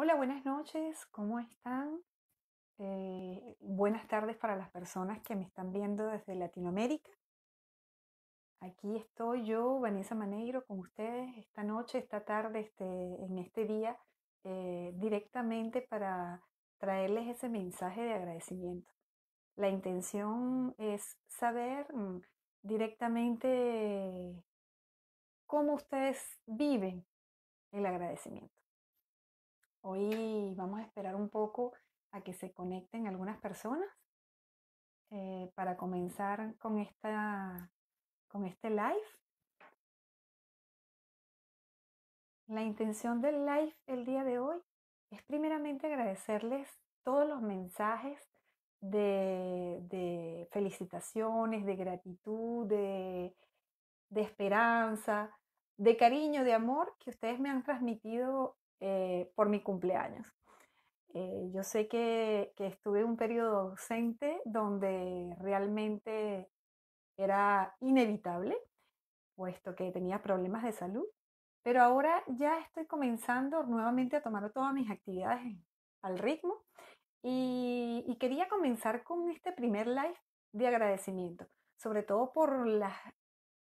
Hola, buenas noches, ¿cómo están? Eh, buenas tardes para las personas que me están viendo desde Latinoamérica. Aquí estoy yo, Vanessa Maneiro, con ustedes esta noche, esta tarde, este, en este día, eh, directamente para traerles ese mensaje de agradecimiento. La intención es saber mm, directamente cómo ustedes viven el agradecimiento. Hoy vamos a esperar un poco a que se conecten algunas personas eh, para comenzar con, esta, con este live. La intención del live el día de hoy es primeramente agradecerles todos los mensajes de, felicitaciones, de gratitud, de esperanza, de cariño, de amor que ustedes me han transmitido eh, por mi cumpleaños. Eh, yo sé que, que estuve un periodo docente donde realmente era inevitable, puesto que tenía problemas de salud, pero ahora ya estoy comenzando nuevamente a tomar todas mis actividades al ritmo y, y quería comenzar con este primer live de agradecimiento, sobre todo por las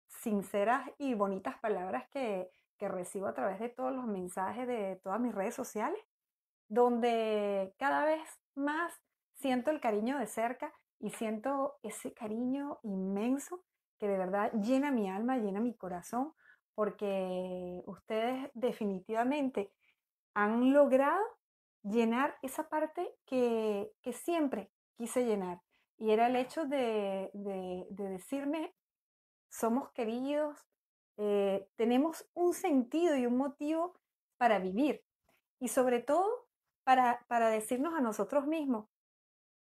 sinceras y bonitas palabras que que recibo a través de todos los mensajes de todas mis redes sociales, donde cada vez más siento el cariño de cerca y siento ese cariño inmenso que de verdad llena mi alma, llena mi corazón, porque ustedes definitivamente han logrado llenar esa parte que, siempre quise llenar. Y era el hecho de, de decirme, somos queridos, eh, tenemos un sentido y un motivo para vivir y sobre todo para, para decirnos a nosotros mismos,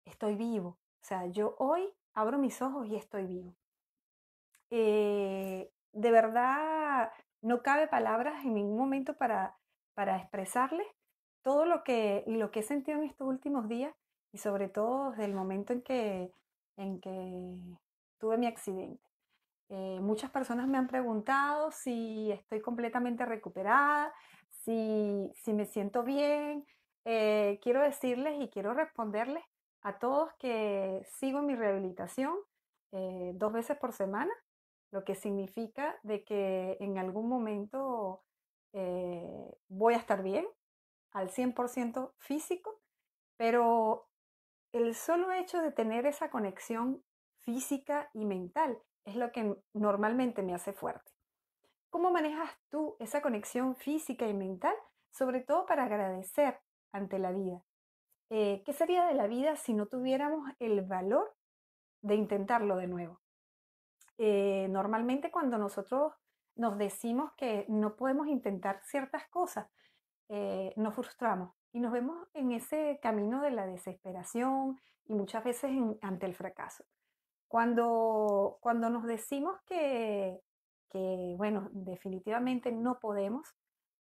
estoy vivo, o sea, yo hoy abro mis ojos y estoy vivo. Eh, de verdad, no cabe palabras en ningún momento para, para expresarles todo lo que, lo que he sentido en estos últimos días y sobre todo desde el momento en que, en que tuve mi accidente. Eh, muchas personas me han preguntado si estoy completamente recuperada, si, si me siento bien. Eh, quiero decirles y quiero responderles a todos que sigo mi rehabilitación eh, dos veces por semana, lo que significa de que en algún momento voy a estar bien, al 100% físico, pero el solo hecho de tener esa conexión física y mental es lo que normalmente me hace fuerte. ¿Cómo manejas tú esa conexión física y mental, sobre todo para agradecer ante la vida? Eh, ¿Qué sería de la vida si no tuviéramos el valor de intentarlo de nuevo? Eh, normalmente cuando nosotros nos decimos que no podemos intentar ciertas cosas, eh, nos frustramos y nos vemos en ese camino de la desesperación y muchas veces ante el fracaso. Cuando, cuando nos decimos que, que, bueno, definitivamente no podemos,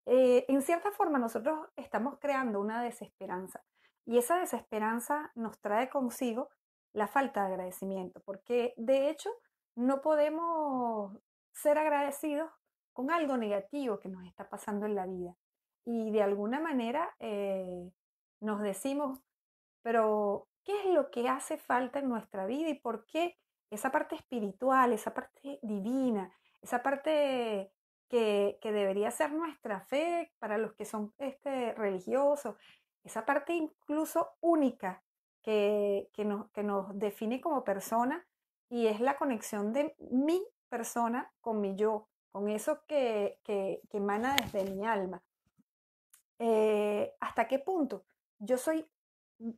eh, en cierta forma nosotros estamos creando una desesperanza y esa desesperanza nos trae consigo la falta de agradecimiento, porque de hecho no podemos ser agradecidos con algo negativo que nos está pasando en la vida. Y de alguna manera eh, nos decimos, pero qué es lo que hace falta en nuestra vida y por qué esa parte espiritual, esa parte divina, esa parte que, debería ser nuestra fe para los que son este, religiosos, esa parte incluso única que, nos, nos define como persona y es la conexión de mi persona con mi yo, con eso que, emana desde mi alma. Eh, ¿Hasta qué punto? Yo soy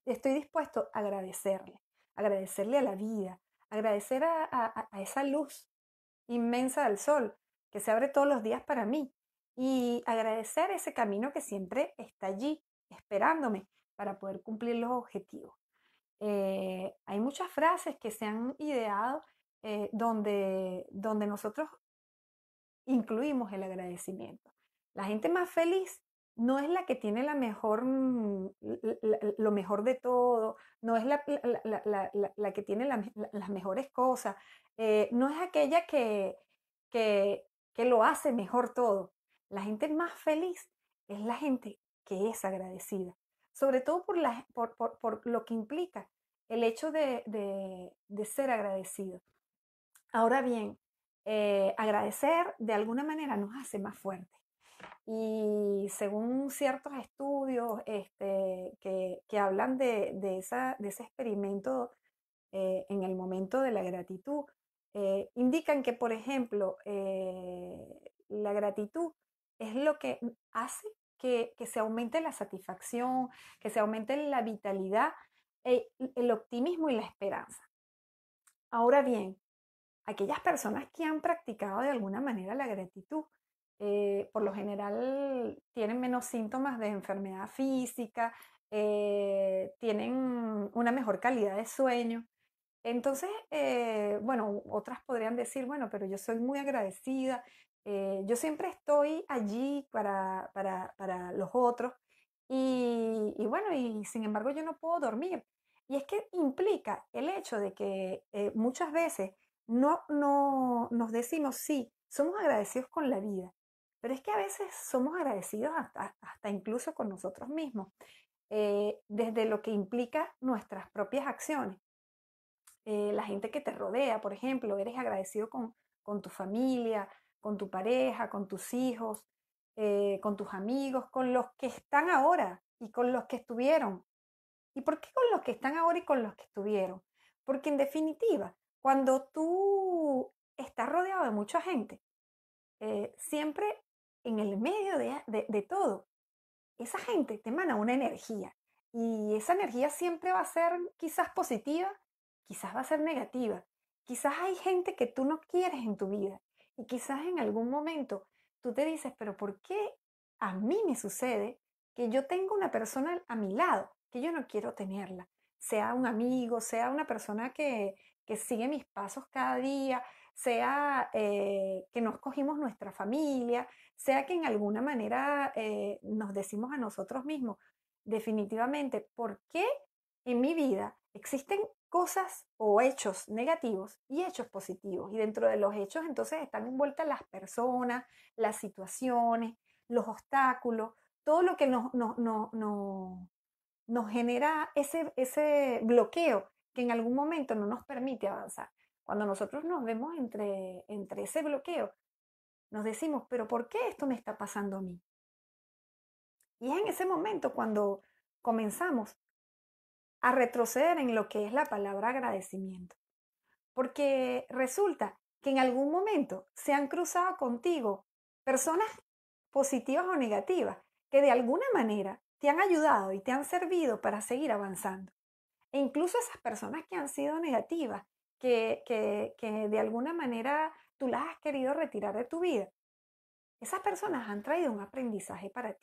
estoy dispuesto a agradecerle, agradecerle a la vida, agradecer a, esa luz inmensa del sol que se abre todos los días para mí y agradecer ese camino que siempre está allí esperándome para poder cumplir los objetivos. Eh, hay muchas frases que se han ideado eh, donde, donde nosotros incluimos el agradecimiento. La gente más feliz no es la que tiene la mejor, mm, lo mejor de todo, no es la, que tiene las mejores cosas, eh, no es aquella que, lo hace mejor todo. La gente más feliz es la gente que es agradecida, sobre todo por, por, lo que implica el hecho de, ser agradecido. Ahora bien, eh, agradecer de alguna manera nos hace más fuertes. Y según ciertos estudios este, que, hablan de, de, ese experimento eh, en el momento de la gratitud, eh, indican que, por ejemplo, eh, la gratitud es lo que hace que, se aumente la satisfacción, que se aumente la vitalidad, el optimismo y la esperanza. Ahora bien, aquellas personas que han practicado de alguna manera la gratitud, eh, por lo general tienen menos síntomas de enfermedad física, eh, tienen una mejor calidad de sueño. Entonces, eh, bueno, otras podrían decir, bueno, pero yo soy muy agradecida, yo siempre estoy allí para, para, para los otros y, bueno, y sin embargo yo no puedo dormir. Y es que implica el hecho de que muchas veces no, no nos decimos sí, somos agradecidos con la vida, pero es que a veces somos agradecidos hasta, incluso con nosotros mismos, eh, desde lo que implica nuestras propias acciones. Eh, la gente que te rodea, por ejemplo, eres agradecido con, tu familia, con tu pareja, con tus hijos, eh, con tus amigos, con los que están ahora y con los que estuvieron. ¿Y por qué con los que están ahora y con los que estuvieron? Porque en definitiva, cuando tú estás rodeado de mucha gente, siempre en el medio de, de, todo, esa gente te emana una energía y esa energía siempre va a ser quizás positiva, quizás va a ser negativa, quizás hay gente que tú no quieres en tu vida y quizás en algún momento tú te dices, pero ¿por qué a mí me sucede que yo tengo una persona a mi lado que yo no quiero tenerla? Sea un amigo, sea una persona que, que sigue mis pasos cada día, sea eh, que nos cogimos nuestra familia, sea que en alguna manera eh, nos decimos a nosotros mismos, definitivamente, ¿por qué en mi vida existen cosas o hechos negativos y hechos positivos? Y dentro de los hechos entonces están envueltas las personas, las situaciones, los obstáculos, todo lo que nos, genera ese, bloqueo que en algún momento no nos permite avanzar. Cuando nosotros nos vemos entre ese bloqueo, nos decimos, pero ¿por qué esto me está pasando a mí? Y es en ese momento cuando comenzamos a retroceder en lo que es la palabra agradecimiento. Porque resulta que en algún momento se han cruzado contigo personas positivas o negativas que de alguna manera te han ayudado y te han servido para seguir avanzando. E incluso esas personas que han sido negativas, que, que, que de alguna manera tú las has querido retirar de tu vida, esas personas han traído un aprendizaje para ti.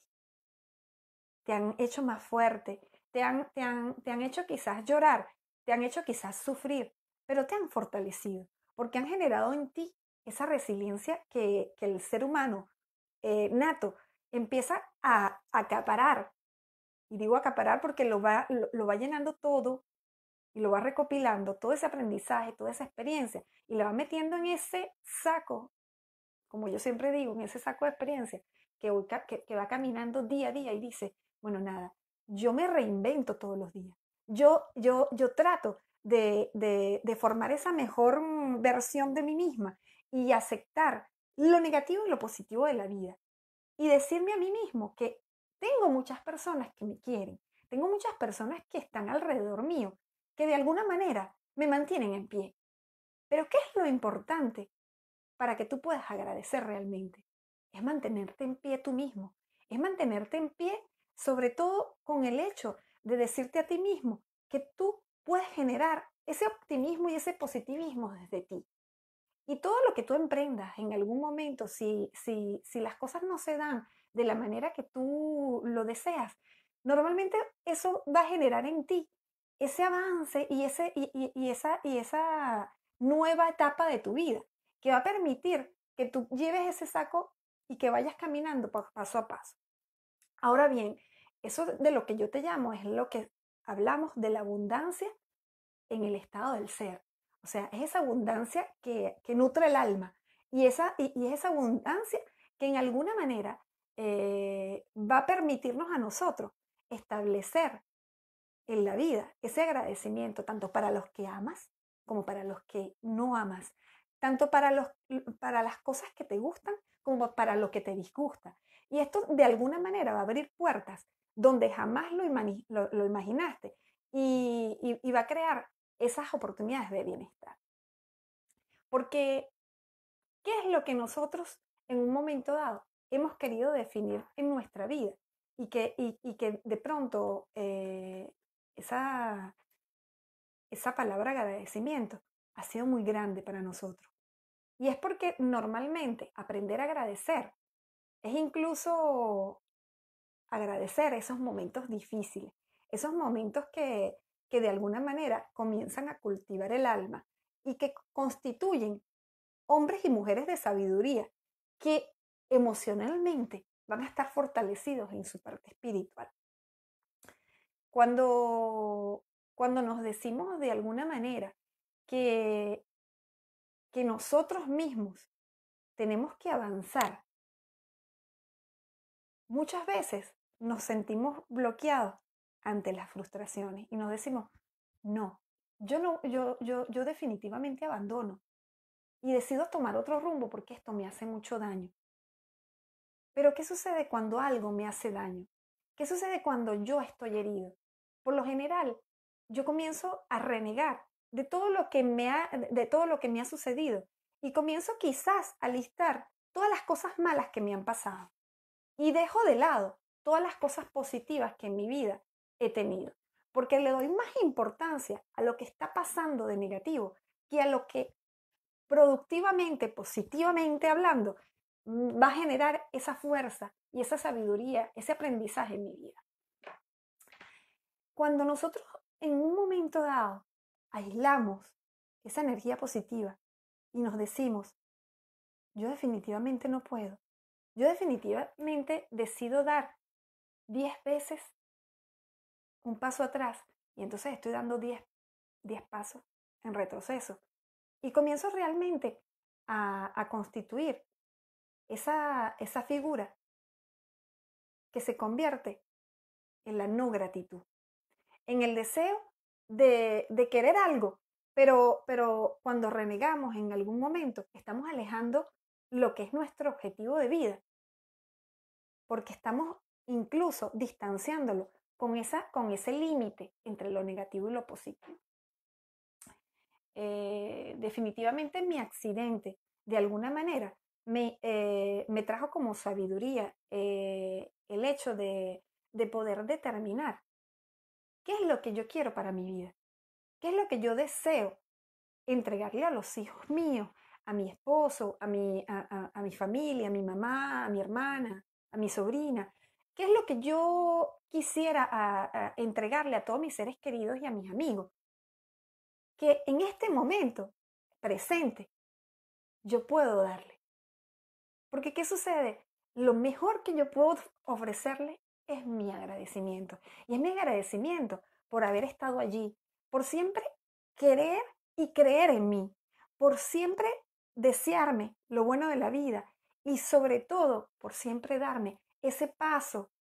Te han hecho más fuerte, te han, te te han hecho quizás llorar, te han hecho quizás sufrir, pero te han fortalecido porque han generado en ti esa resiliencia que, el ser humano eh, nato empieza a acaparar. Y digo acaparar porque lo va, lo va llenando todo y lo va recopilando todo ese aprendizaje, toda esa experiencia y lo va metiendo en ese saco, como yo siempre digo, en ese saco de experiencia que, que, va caminando día a día y dice, bueno, nada, yo me reinvento todos los días. Yo, yo, yo trato de, de, de formar esa mejor mm, versión de mí misma y aceptar lo negativo y lo positivo de la vida. Y decirme a mí mismo que tengo muchas personas que me quieren, tengo muchas personas que están alrededor mío, que de alguna manera me mantienen en pie. Pero ¿qué es lo importante para que tú puedas agradecer realmente? Es mantenerte en pie tú mismo, es mantenerte en pie sobre todo con el hecho de decirte a ti mismo que tú puedes generar ese optimismo y ese positivismo desde ti. Y todo lo que tú emprendas en algún momento, si, si, si las cosas no se dan de la manera que tú lo deseas, normalmente eso va a generar en ti ese avance y, ese, esa, y esa nueva etapa de tu vida, que va a permitir que tú lleves ese saco y que vayas caminando paso a paso. Ahora bien, eso de lo que yo te llamo es lo que hablamos de la abundancia en el estado del ser. O sea, es esa abundancia que, que nutre el alma y, esa, y, esa abundancia que en alguna manera eh, va a permitirnos a nosotros establecer en la vida, ese agradecimiento, tanto para los que amas como para los que no amas, tanto para, los, para las cosas que te gustan como para lo que te disgusta. Y esto de alguna manera va a abrir puertas donde jamás lo, lo, imaginaste y, va a crear esas oportunidades de bienestar. Porque, ¿qué es lo que nosotros en un momento dado hemos querido definir en nuestra vida? Y que, y, que, de pronto eh, esa, palabra agradecimiento ha sido muy grande para nosotros. Y es porque normalmente aprender a agradecer es incluso agradecer esos momentos difíciles, esos momentos que, que de alguna manera comienzan a cultivar el alma y que constituyen hombres y mujeres de sabiduría que emocionalmente van a estar fortalecidos en su parte espiritual cuando, cuando nos decimos de alguna manera que, que nosotros mismos tenemos que avanzar, muchas veces nos sentimos bloqueados ante las frustraciones y nos decimos, no, yo, no, yo, yo, yo definitivamente abandono y decido tomar otro rumbo porque esto me hace mucho daño. Pero ¿qué sucede cuando algo me hace daño? ¿Qué sucede cuando yo estoy herido? por lo general yo comienzo a renegar de todo lo que me ha, de todo lo que me ha sucedido y comienzo quizás a listar todas las cosas malas que me han pasado y dejo de lado todas las cosas positivas que en mi vida he tenido, porque le doy más importancia a lo que está pasando de negativo que a lo que productivamente, positivamente hablando, mm, va a generar esa fuerza y esa sabiduría, ese aprendizaje en mi vida. Cuando nosotros en un momento dado aislamos esa energía positiva y nos decimos, yo definitivamente no puedo, yo definitivamente decido dar 10 veces un paso atrás y entonces estoy dando 10, pasos en retroceso y comienzo realmente a, a constituir esa, esa figura que se convierte en la no gratitud en el deseo de, querer algo, pero, pero cuando renegamos en algún momento, estamos alejando lo que es nuestro objetivo de vida, porque estamos incluso distanciándolo con, esa, con ese límite entre lo negativo y lo positivo. Eh, definitivamente mi accidente, de alguna manera, me, eh, me trajo como sabiduría eh, el hecho de, de, poder determinar ¿Qué es lo que yo quiero para mi vida? ¿Qué es lo que yo deseo entregarle a los hijos míos, a mi esposo, a mi, a, mi familia, a mi mamá, a mi hermana, a mi sobrina? ¿Qué es lo que yo quisiera entregarle a todos mis seres queridos y a mis amigos? Que en este momento presente yo puedo darle. Porque ¿qué sucede? Lo mejor que yo puedo ofrecerle es mi agradecimiento. Y es mi agradecimiento por haber estado allí, por siempre querer y creer en mí, por siempre desearme lo bueno de la vida y sobre todo por siempre darme ese paso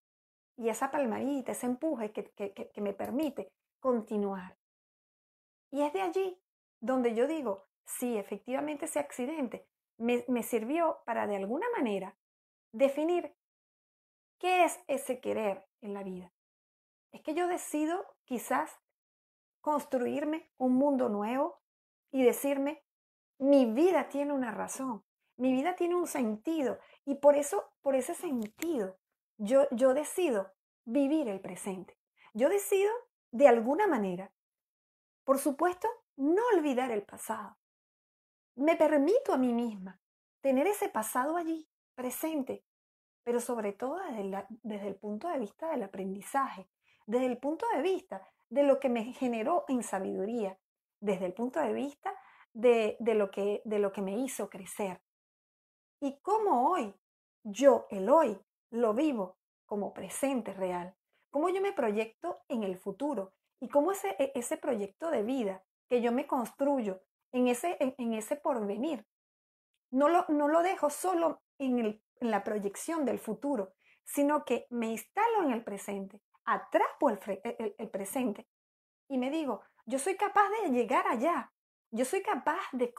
y esa palmadita, ese empuje que, que, me permite continuar. Y es de allí donde yo digo, sí, efectivamente ese accidente me sirvió para de alguna manera definir ¿Qué es ese querer en la vida? Es que yo decido quizás construirme un mundo nuevo y decirme, mi vida tiene una razón, mi vida tiene un sentido y por eso, por ese sentido, yo, yo decido vivir el presente. Yo decido de alguna manera, por supuesto, no olvidar el pasado. Me permito a mí misma tener ese pasado allí, presente, pero sobre todo desde, el punto de vista del aprendizaje, desde el punto de vista de lo que me generó en sabiduría, desde el punto de vista de, lo, que, de lo que me hizo crecer. Y cómo hoy, yo el hoy, lo vivo como presente real, cómo yo me proyecto en el futuro y cómo ese, e, ese proyecto de vida que yo me construyo en ese, ese porvenir, no lo, no lo dejo solo en el en la proyección del futuro, sino que me instalo en el presente, atrapo el, el, presente y me digo, yo soy capaz de llegar allá, yo soy capaz de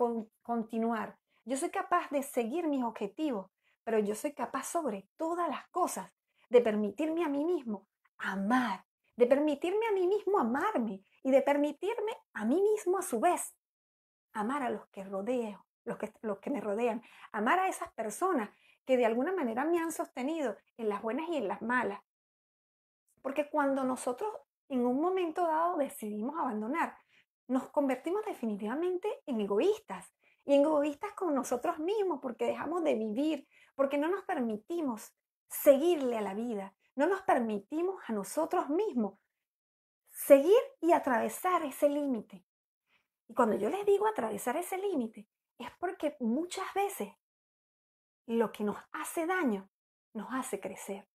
continuar, yo soy capaz de seguir mis objetivos, pero yo soy capaz sobre todas las cosas de permitirme a mí mismo amar, de permitirme a mí mismo amarme y de permitirme a mí mismo a su vez amar a los que rodeo, los que, los que me rodean, amar a esas personas que de alguna manera me han sostenido en las buenas y en las malas. Porque cuando nosotros en un momento dado decidimos abandonar, nos convertimos definitivamente en egoístas y en egoístas con nosotros mismos porque dejamos de vivir, porque no nos permitimos seguirle a la vida, no nos permitimos a nosotros mismos seguir y atravesar ese límite. Y cuando yo les digo atravesar ese límite, es porque muchas veces lo que nos hace daño nos hace crecer,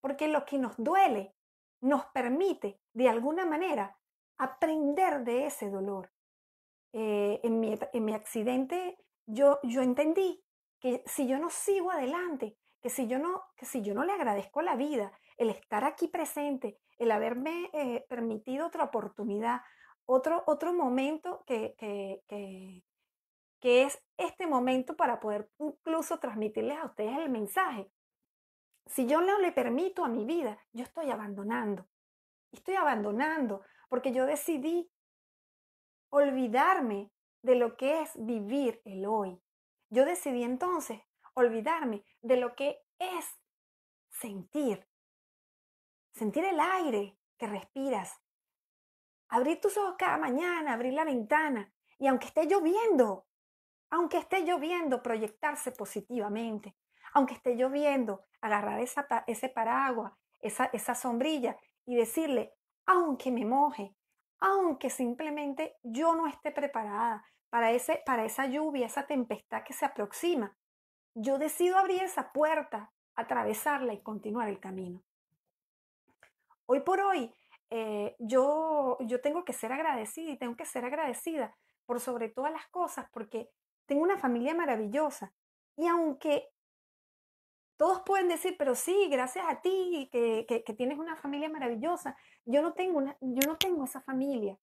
porque lo que nos duele nos permite de alguna manera aprender de ese dolor. Eh, en, mi, en, mi, accidente yo, yo entendí que si yo no sigo adelante, que si yo no, que si yo no le agradezco la vida, el estar aquí presente, el haberme eh, permitido otra oportunidad, otro, otro momento que, que, que es este momento para poder incluso transmitirles a ustedes el mensaje. Si yo no le permito a mi vida, yo estoy abandonando. Estoy abandonando porque yo decidí olvidarme de lo que es vivir el hoy. Yo decidí entonces olvidarme de lo que es sentir. Sentir el aire que respiras. Abrir tus ojos cada mañana, abrir la ventana. Y aunque esté lloviendo, aunque esté lloviendo, proyectarse positivamente, aunque esté lloviendo, agarrar esa, ese paraguas, esa, esa sombrilla y decirle, aunque me moje, aunque simplemente yo no esté preparada para, ese, para esa lluvia, esa tempestad que se aproxima, yo decido abrir esa puerta, atravesarla y continuar el camino. Hoy por hoy, eh, yo, yo tengo que ser agradecida y tengo que ser agradecida por sobre todas las cosas, porque tengo una familia maravillosa. Y aunque todos pueden decir, pero sí, gracias a ti que, que, tienes una familia maravillosa. Yo no tengo, una, yo no tengo esa familia.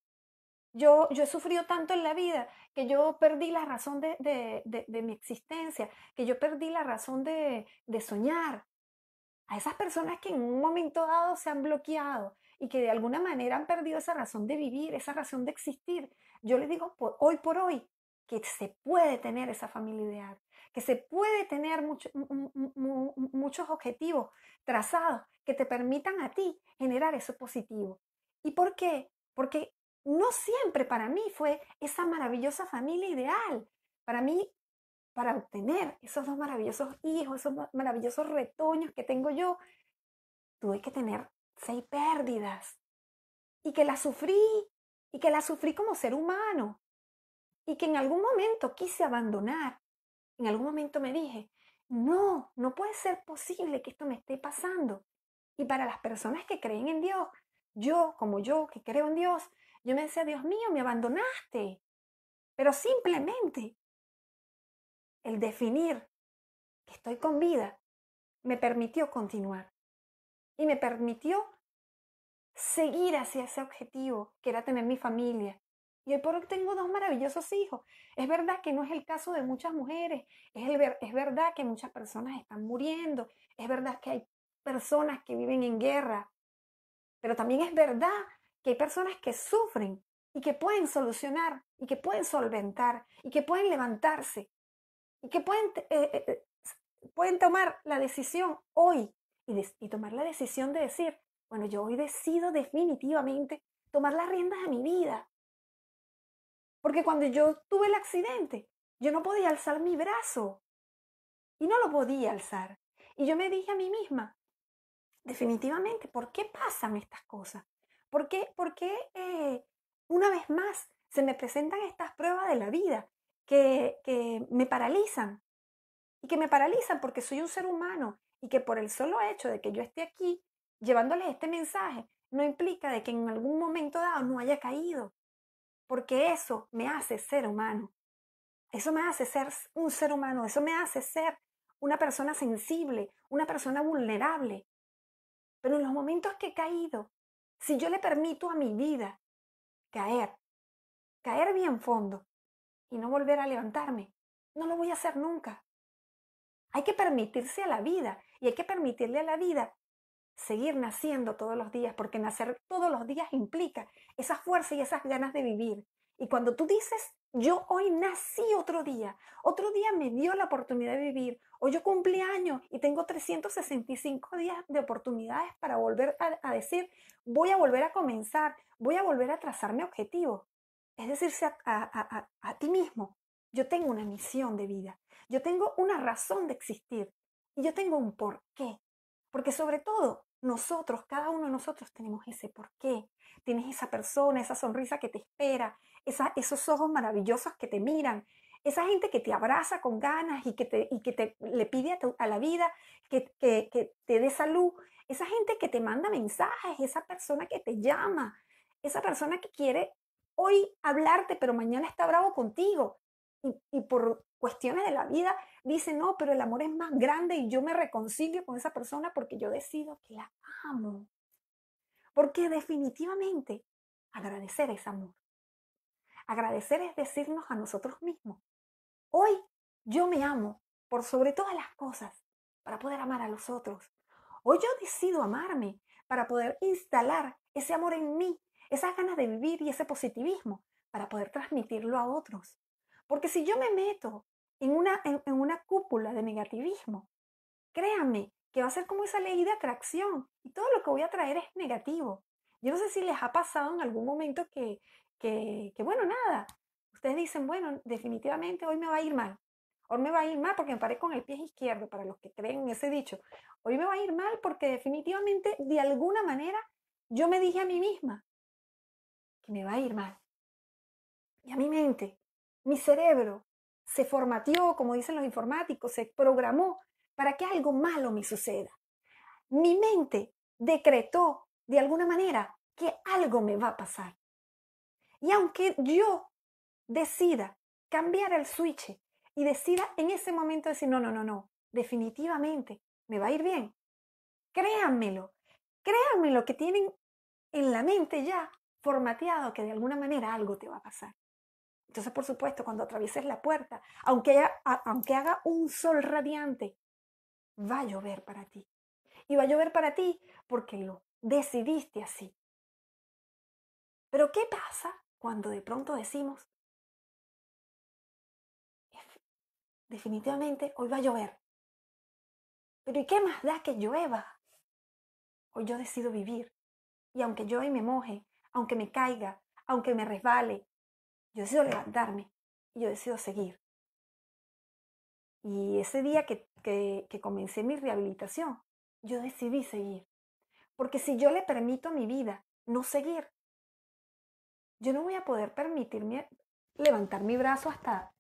Yo, yo he sufrido tanto en la vida que yo perdí la razón de, de, de, mi existencia, que yo perdí la razón de, soñar. A esas personas que en un momento dado se han bloqueado y que de alguna manera han perdido esa razón de vivir, esa razón de existir, yo les digo, hoy por hoy, que se puede tener esa familia ideal, que se puede tener muchos objetivos trazados que te permitan a ti generar eso positivo. ¿Y por qué? Porque no siempre para mí fue esa maravillosa familia ideal. Para mí, para obtener esos dos maravillosos hijos, esos maravillosos retoños que tengo yo, tuve que tener seis pérdidas y que las sufrí y que las sufrí como ser humano y que en algún momento quise abandonar. En algún momento me dije, no, no puede ser posible que esto me esté pasando. Y para las personas que creen en Dios, yo como yo que creo en Dios, yo me decía, Dios mío, me abandonaste. Pero simplemente el definir que estoy con vida me permitió continuar y me permitió seguir hacia ese objetivo que era tener mi familia, y hoy por hoy tengo dos maravillosos hijos. Es verdad que no es el caso de muchas mujeres, es, es verdad que muchas personas están muriendo, es verdad que hay personas que viven en guerra, pero también es verdad que hay personas que sufren y que pueden solucionar y que pueden solventar y que pueden levantarse y que pueden, eh, eh, eh, pueden tomar la decisión hoy y, y tomar la decisión de decir, bueno, yo hoy decido definitivamente tomar las riendas de mi vida porque cuando yo tuve el accidente, yo no podía alzar mi brazo. Y no lo podía alzar. Y yo me dije a mí misma, definitivamente, ¿por qué pasan estas cosas? ¿Por qué, por qué eh, una vez más se me presentan estas pruebas de la vida que, que me paralizan? Y que me paralizan porque soy un ser humano y que por el solo hecho de que yo esté aquí llevándoles este mensaje no implica de que en algún momento dado no haya caído, porque eso me hace ser humano. Eso me hace ser un ser humano, eso me hace ser una persona sensible, una persona vulnerable. Pero en los momentos que he caído, si yo le permito a mi vida caer, caer bien fondo y no volver a levantarme, no lo voy a hacer nunca. Hay que permitirse a la vida y hay que permitirle a la vida seguir naciendo todos los días, porque nacer todos los días implica esa fuerza y esas ganas de vivir. Y cuando tú dices, yo hoy nací otro día, otro día me dio la oportunidad de vivir, o yo cumplí año y tengo 365 días de oportunidades para volver a, decir, voy a volver a comenzar, voy a volver a trazar mi objetivo. Es decirse a, a ti mismo, yo tengo una misión de vida, yo tengo una razón de existir y yo tengo un porqué porque sobre todo, nosotros, cada uno de nosotros tenemos ese qué Tienes esa persona, esa sonrisa que te espera, esos ojos maravillosos que te miran, esa gente que te abraza con ganas y que, te, que le pide a, la vida que, te dé salud, esa gente que te manda mensajes, esa persona que te llama, esa persona que quiere hoy hablarte, pero mañana está bravo contigo. Y, y por cuestiones de la vida dice, no, pero el amor es más grande y yo me reconcilio con esa persona porque yo decido que la amo. Porque definitivamente agradecer es amor. Agradecer es decirnos a nosotros mismos, hoy yo me amo por sobre todas las cosas para poder amar a los otros. Hoy yo decido amarme para poder instalar ese amor en mí, esas ganas de vivir y ese positivismo para poder transmitirlo a otros. Porque si yo me meto en una, en, una cúpula de negativismo. Créanme que va a ser como esa ley de atracción y todo lo que voy a traer es negativo. Yo no sé si les ha pasado en algún momento que, que, que bueno, nada, ustedes dicen, bueno, definitivamente hoy me va a ir mal. Hoy me va a ir mal porque me paré con el pie izquierdo, para los que creen en ese dicho. Hoy me va a ir mal porque definitivamente, de alguna manera, yo me dije a mí misma que me va a ir mal. Y a mi mente, mi cerebro, se formateó, como dicen los informáticos, se programó para que algo malo me suceda. Mi mente decretó de alguna manera que algo me va a pasar. Y aunque yo decida cambiar el switch y decida en ese momento decir, no, no, no, no, definitivamente me va a ir bien. Créanmelo, créanmelo que tienen en la mente ya formateado que de alguna manera algo te va a pasar. Entonces, por supuesto, cuando atravieses la puerta, aunque, haya, aunque haga un sol radiante, va a llover para ti. Y va a llover para ti porque lo decidiste así. Pero ¿qué pasa cuando de pronto decimos, definitivamente hoy va a llover? Pero ¿y qué más da que llueva? Hoy yo decido vivir. Y aunque llueva y me moje, aunque me caiga, aunque me resbale, yo decido levantarme y yo decido seguir. Y ese día que, que, comencé mi rehabilitación, yo decidí seguir. Porque si yo le permito a mi vida no seguir, yo no voy a poder permitirme levantar mi brazo hasta,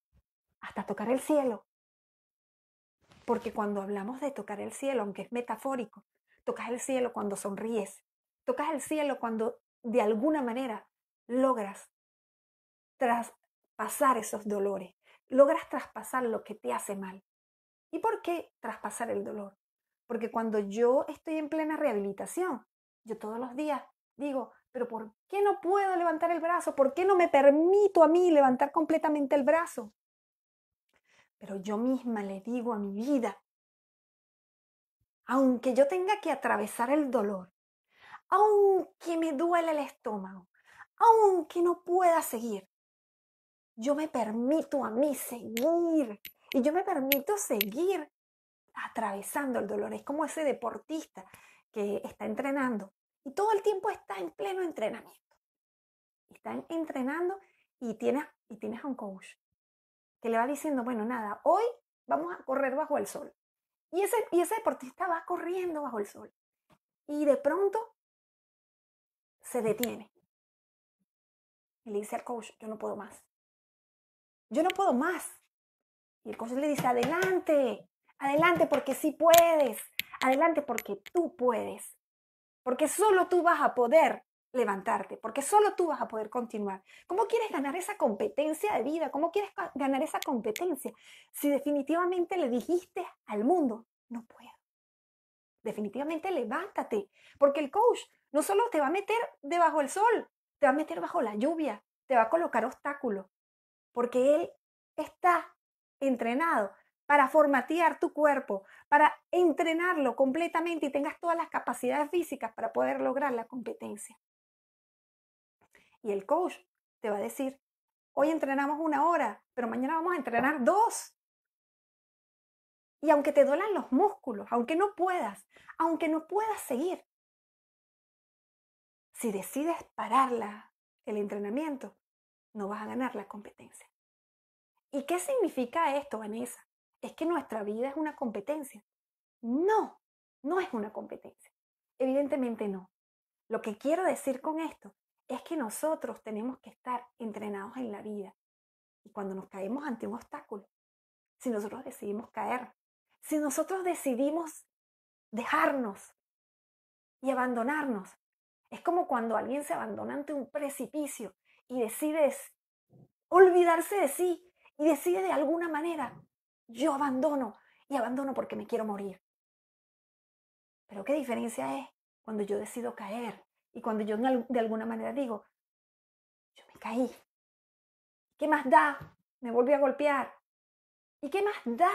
hasta tocar el cielo. Porque cuando hablamos de tocar el cielo, aunque es metafórico, tocas el cielo cuando sonríes, tocas el cielo cuando de alguna manera logras traspasar esos dolores, logras traspasar lo que te hace mal. ¿Y por qué traspasar el dolor? Porque cuando yo estoy en plena rehabilitación, yo todos los días digo, pero ¿por qué no puedo levantar el brazo? ¿Por qué no me permito a mí levantar completamente el brazo? Pero yo misma le digo a mi vida, aunque yo tenga que atravesar el dolor, aunque me duele el estómago, aunque no pueda seguir, yo me permito a mí seguir y yo me permito seguir atravesando el dolor. Es como ese deportista que está entrenando y todo el tiempo está en pleno entrenamiento. Está entrenando y tienes, y tienes a un coach que le va diciendo, bueno, nada, hoy vamos a correr bajo el sol. Y ese, y ese deportista va corriendo bajo el sol. Y de pronto se detiene. Y le dice al coach, yo no puedo más yo no puedo más. Y el coach le dice, adelante, adelante porque sí puedes, adelante porque tú puedes, porque solo tú vas a poder levantarte, porque solo tú vas a poder continuar. ¿Cómo quieres ganar esa competencia de vida? ¿Cómo quieres ganar esa competencia si definitivamente le dijiste al mundo, no puedo? Definitivamente levántate, porque el coach no solo te va a meter debajo del sol, te va a meter bajo la lluvia, te va a colocar obstáculos, porque Él está entrenado para formatear tu cuerpo, para entrenarlo completamente y tengas todas las capacidades físicas para poder lograr la competencia. Y el coach te va a decir, hoy entrenamos una hora, pero mañana vamos a entrenar dos. Y aunque te duelan los músculos, aunque no puedas, aunque no puedas seguir, si decides pararla, el entrenamiento, no vas a ganar la competencia. ¿Y qué significa esto, Vanessa? ¿Es que nuestra vida es una competencia? No, no es una competencia. Evidentemente no. Lo que quiero decir con esto es que nosotros tenemos que estar entrenados en la vida. Y cuando nos caemos ante un obstáculo, si nosotros decidimos caer, si nosotros decidimos dejarnos y abandonarnos, es como cuando alguien se abandona ante un precipicio y decides olvidarse de sí y decide de alguna manera, yo abandono y abandono porque me quiero morir. Pero qué diferencia es cuando yo decido caer y cuando yo de alguna manera digo, yo me caí. ¿Qué más da? Me volví a golpear. ¿Y qué más da?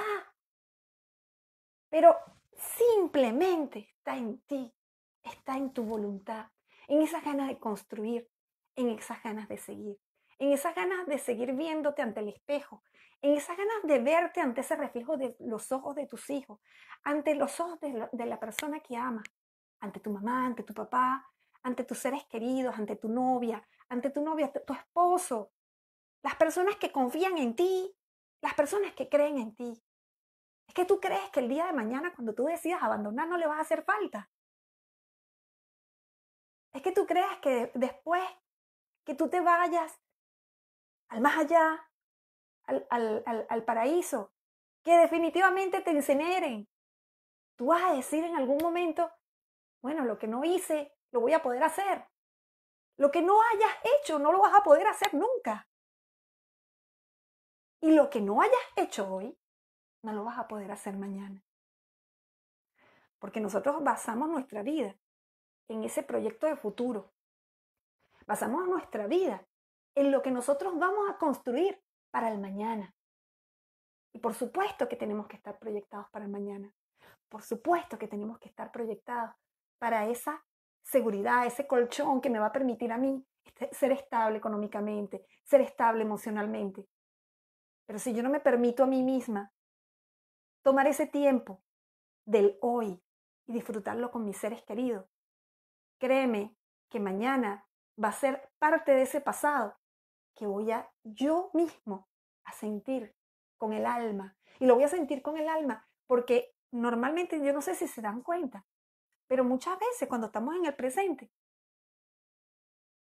Pero simplemente está en ti, está en tu voluntad, en esa ganas de construir, en esas ganas de seguir, en esas ganas de seguir viéndote ante el espejo, en esas ganas de verte ante ese reflejo de los ojos de tus hijos, ante los ojos de, la persona que amas, ante tu mamá, ante tu papá, ante tus seres queridos, ante tu novia, ante tu novia, tu esposo, las personas que confían en ti, las personas que creen en ti. Es que tú crees que el día de mañana cuando tú decidas abandonar no le vas a hacer falta. Es que tú crees que después que tú te vayas al más allá, al, paraíso, que definitivamente te enceneren Tú vas a decir en algún momento, bueno, lo que no hice, lo voy a poder hacer. Lo que no hayas hecho, no lo vas a poder hacer nunca. Y lo que no hayas hecho hoy, no lo vas a poder hacer mañana. Porque nosotros basamos nuestra vida en ese proyecto de futuro basamos nuestra vida en lo que nosotros vamos a construir para el mañana. Y por supuesto que tenemos que estar proyectados para el mañana. Por supuesto que tenemos que estar proyectados para esa seguridad, ese colchón que me va a permitir a mí este, ser estable económicamente, ser estable emocionalmente. Pero si yo no me permito a mí misma tomar ese tiempo del hoy y disfrutarlo con mis seres queridos, créeme que mañana va a ser parte de ese pasado que voy a yo mismo a sentir con el alma. Y lo voy a sentir con el alma porque normalmente yo no sé si se dan cuenta, pero muchas veces cuando estamos en el presente,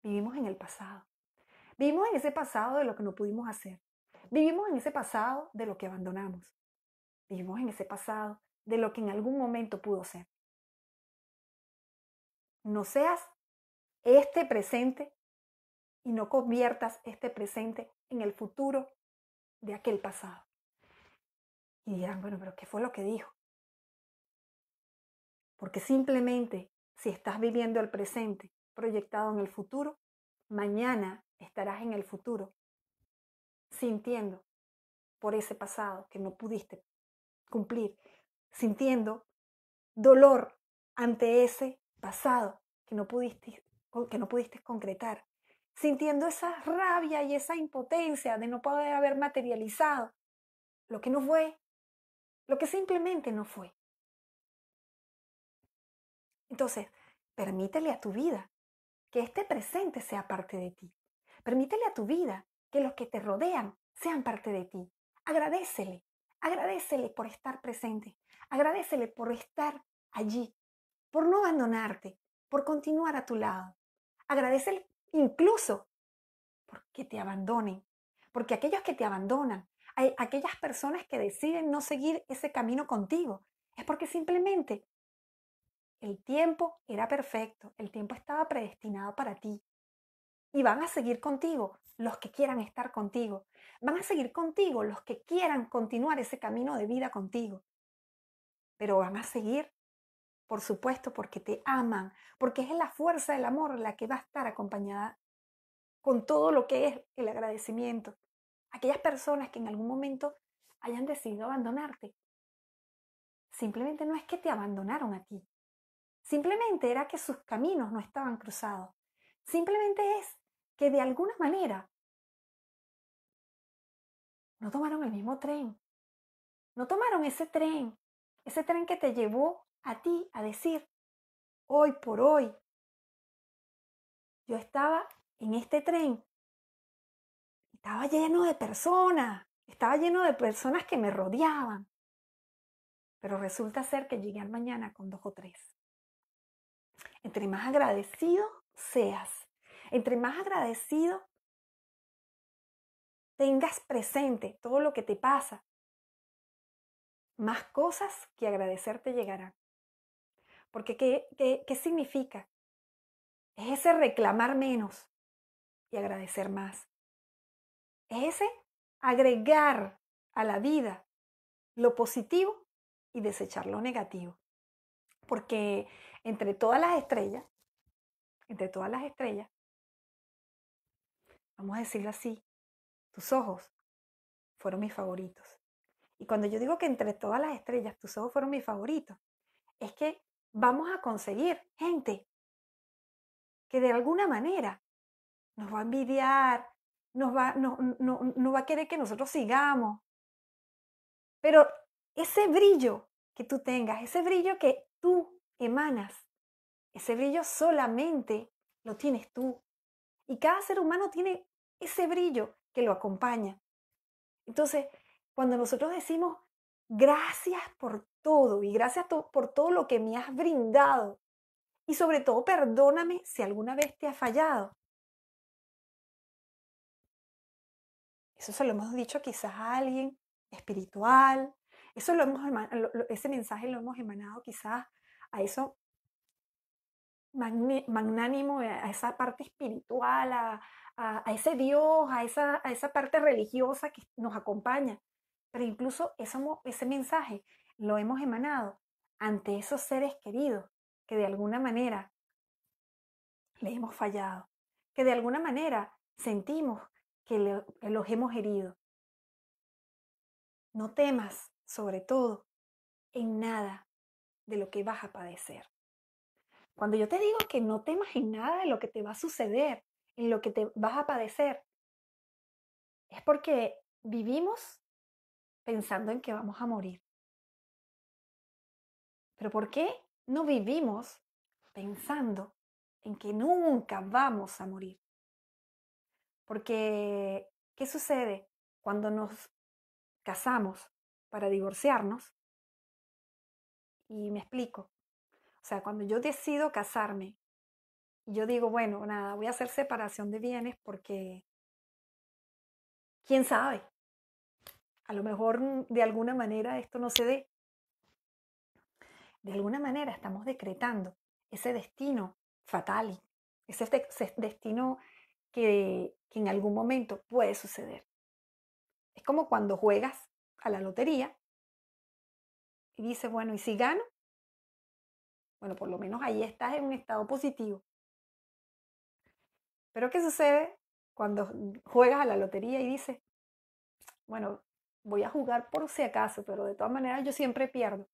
vivimos en el pasado. Vivimos en ese pasado de lo que no pudimos hacer. Vivimos en ese pasado de lo que abandonamos. Vivimos en ese pasado de lo que en algún momento pudo ser. No seas este presente y no conviertas este presente en el futuro de aquel pasado. Y dirán, bueno, pero ¿qué fue lo que dijo? Porque simplemente si estás viviendo el presente proyectado en el futuro, mañana estarás en el futuro sintiendo por ese pasado que no pudiste cumplir, sintiendo dolor ante ese pasado que no pudiste que no pudiste concretar, sintiendo esa rabia y esa impotencia de no poder haber materializado lo que no fue, lo que simplemente no fue. Entonces, permítele a tu vida que este presente sea parte de ti. Permítele a tu vida que los que te rodean sean parte de ti. Agradecele, agradecele por estar presente, agradecele por estar allí, por no abandonarte, por continuar a tu lado, Agradece incluso porque te abandonen, porque aquellos que te abandonan, hay aquellas personas que deciden no seguir ese camino contigo, es porque simplemente el tiempo era perfecto, el tiempo estaba predestinado para ti. Y van a seguir contigo los que quieran estar contigo. Van a seguir contigo los que quieran continuar ese camino de vida contigo. Pero van a seguir por supuesto porque te aman, porque es la fuerza del amor la que va a estar acompañada con todo lo que es el agradecimiento. Aquellas personas que en algún momento hayan decidido abandonarte, simplemente no es que te abandonaron a ti, simplemente era que sus caminos no estaban cruzados, simplemente es que de alguna manera no tomaron el mismo tren, no tomaron ese tren, ese tren que te llevó a ti a decir, hoy por hoy, yo estaba en este tren, estaba lleno de personas, estaba lleno de personas que me rodeaban, pero resulta ser que llegué al mañana con dos o tres. Entre más agradecido seas, entre más agradecido tengas presente todo lo que te pasa, más cosas que agradecer te llegarán. Porque ¿qué, qué, significa? Es ese reclamar menos y agradecer más. Es ese agregar a la vida lo positivo y desechar lo negativo. Porque entre todas las estrellas, entre todas las estrellas, vamos a decirlo así, tus ojos fueron mis favoritos. Y cuando yo digo que entre todas las estrellas tus ojos fueron mis favoritos, es que vamos a conseguir gente que de alguna manera nos va a envidiar, nos va, no, va a querer que nosotros sigamos. Pero ese brillo que tú tengas, ese brillo que tú emanas, ese brillo solamente lo tienes tú. Y cada ser humano tiene ese brillo que lo acompaña. Entonces, cuando nosotros decimos, gracias por todo y gracias por todo lo que me has brindado. Y sobre todo, perdóname si alguna vez te ha fallado. Eso se lo hemos dicho quizás a alguien espiritual. Eso lo hemos, ese mensaje lo hemos emanado quizás a eso magnánimo, eh, a esa parte espiritual, a, a, ese Dios, a esa, a esa, parte religiosa que nos acompaña. Pero incluso eso, ese mensaje lo hemos emanado ante esos seres queridos que de alguna manera le hemos fallado, que de alguna manera sentimos que, que los hemos herido. No temas, sobre todo, en nada de lo que vas a padecer. Cuando yo te digo que no temas en nada de lo que te va a suceder, en lo que te vas a padecer, es porque vivimos pensando en que vamos a morir. Pero ¿por qué no vivimos pensando en que nunca vamos a morir? Porque, ¿qué sucede cuando nos casamos para divorciarnos? Y me explico. O sea, cuando yo decido casarme, yo digo, bueno, nada, voy a hacer separación de bienes porque, ¿quién sabe? A lo mejor mm, de alguna manera esto no se dé de alguna manera estamos decretando ese destino fatal, ese, destino que, que en algún momento puede suceder. Es como cuando juegas a la lotería y dices, bueno, ¿y si gano? Bueno, por lo menos ahí estás en un estado positivo. Pero ¿qué sucede cuando juegas a la lotería y dices, bueno, voy a jugar por si acaso, pero de todas maneras yo siempre pierdo?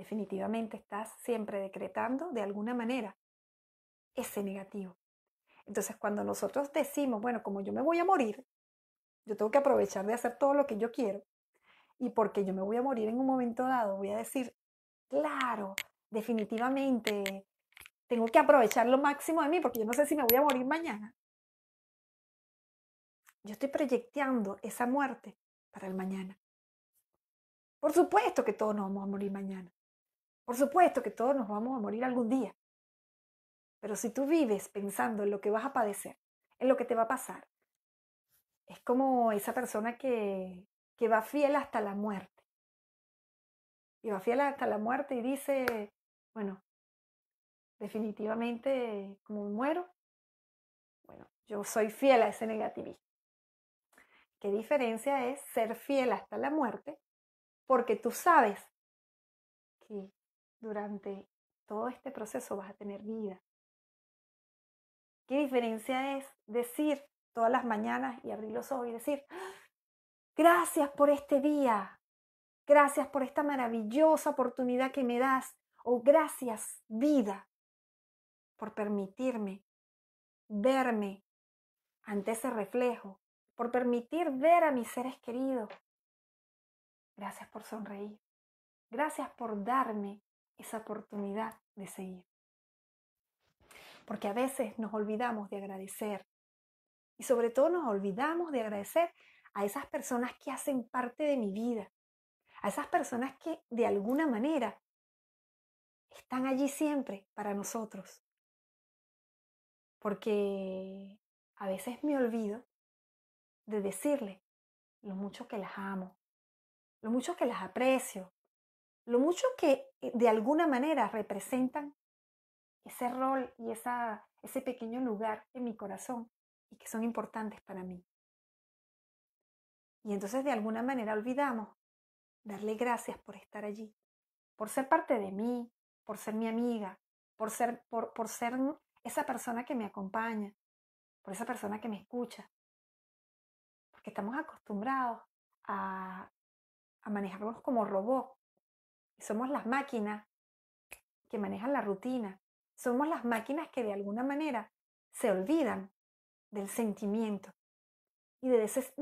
definitivamente estás siempre decretando de alguna manera ese negativo. Entonces cuando nosotros decimos, bueno, como yo me voy a morir, yo tengo que aprovechar de hacer todo lo que yo quiero. Y porque yo me voy a morir en un momento dado, voy a decir, claro, definitivamente, tengo que aprovechar lo máximo de mí porque yo no sé si me voy a morir mañana. Yo estoy proyectando esa muerte para el mañana. Por supuesto que todos nos vamos a morir mañana. Por supuesto que todos nos vamos a morir algún día. Pero si tú vives pensando en lo que vas a padecer, en lo que te va a pasar, es como esa persona que, que va fiel hasta la muerte. Y va fiel hasta la muerte y dice, bueno, definitivamente como muero, bueno, yo soy fiel a ese negativismo. ¿Qué diferencia es ser fiel hasta la muerte? Porque tú sabes que durante todo este proceso vas a tener vida. ¿Qué diferencia es decir todas las mañanas y abrir los ojos y decir, gracias por este día, gracias por esta maravillosa oportunidad que me das, o gracias vida por permitirme verme ante ese reflejo, por permitir ver a mis seres queridos. Gracias por sonreír, gracias por darme esa oportunidad de seguir. Porque a veces nos olvidamos de agradecer y sobre todo nos olvidamos de agradecer a esas personas que hacen parte de mi vida, a esas personas que de alguna manera están allí siempre para nosotros. Porque a veces me olvido de decirle lo mucho que las amo, lo mucho que las aprecio, lo mucho que eh, de alguna manera representan ese rol y ese pequeño lugar en mi corazón y que son importantes para mí. Y entonces de alguna manera olvidamos darle gracias por estar allí, por ser parte de mí, por ser mi amiga, por ser, por, ser esa persona que me acompaña, por esa persona que me escucha. Porque estamos acostumbrados a, a manejarnos como robots somos las máquinas que manejan la rutina. Somos las máquinas que de alguna manera se olvidan del sentimiento y de ese,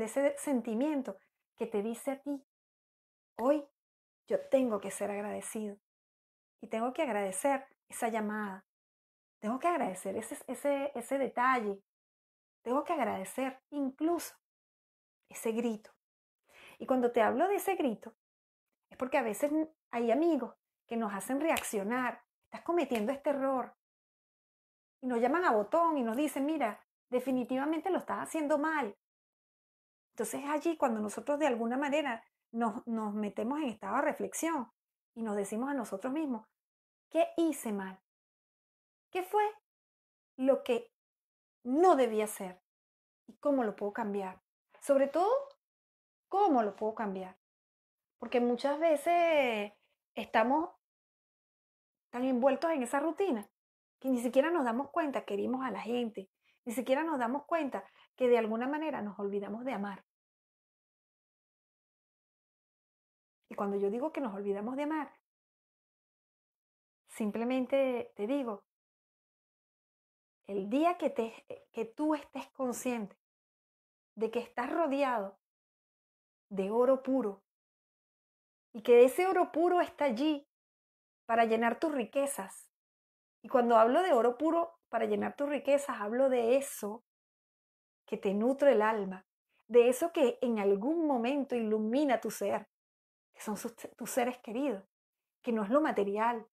ese sentimiento que te dice a ti, hoy yo tengo que ser agradecido y tengo que agradecer esa llamada, tengo que agradecer ese, ese, ese detalle, tengo que agradecer incluso ese grito. Y cuando te hablo de ese grito, porque a veces hay amigos que nos hacen reaccionar. Estás cometiendo este error. Y nos llaman a botón y nos dicen, mira, definitivamente lo estás haciendo mal. Entonces allí cuando nosotros de alguna manera nos, metemos en estado de reflexión y nos decimos a nosotros mismos, ¿qué hice mal? ¿Qué fue lo que no debía hacer? ¿Y cómo lo puedo cambiar? Sobre todo, ¿cómo lo puedo cambiar? Porque muchas veces estamos tan envueltos en esa rutina que ni siquiera nos damos cuenta que herimos a la gente, ni siquiera nos damos cuenta que de alguna manera nos olvidamos de amar. Y cuando yo digo que nos olvidamos de amar, simplemente te digo, el día que, te, que tú estés consciente de que estás rodeado de oro puro, y que ese oro puro está allí para llenar tus riquezas. Y cuando hablo de oro puro para llenar tus riquezas, hablo de eso que te nutre el alma, de eso que en algún momento ilumina tu ser, que son tus seres queridos, que no es lo material.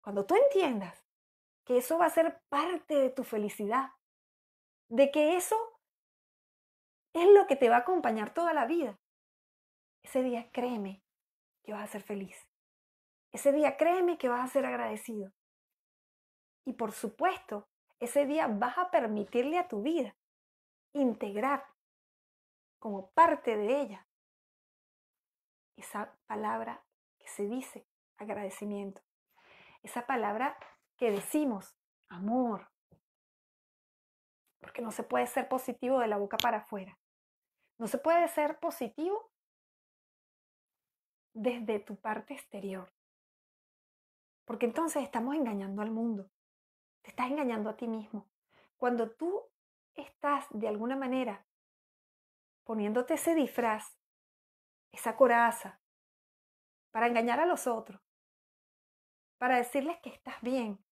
Cuando tú entiendas que eso va a ser parte de tu felicidad, de que eso es lo que te va a acompañar toda la vida, ese día créeme que vas a ser feliz. Ese día créeme que vas a ser agradecido. Y por supuesto, ese día vas a permitirle a tu vida integrar como parte de ella esa palabra que se dice agradecimiento. Esa palabra que decimos amor. Porque no se puede ser positivo de la boca para afuera. No se puede ser positivo desde tu parte exterior. Porque entonces estamos engañando al mundo, te estás engañando a ti mismo. Cuando tú estás de alguna manera poniéndote ese disfraz, esa coraza, para engañar a los otros, para decirles que estás bien,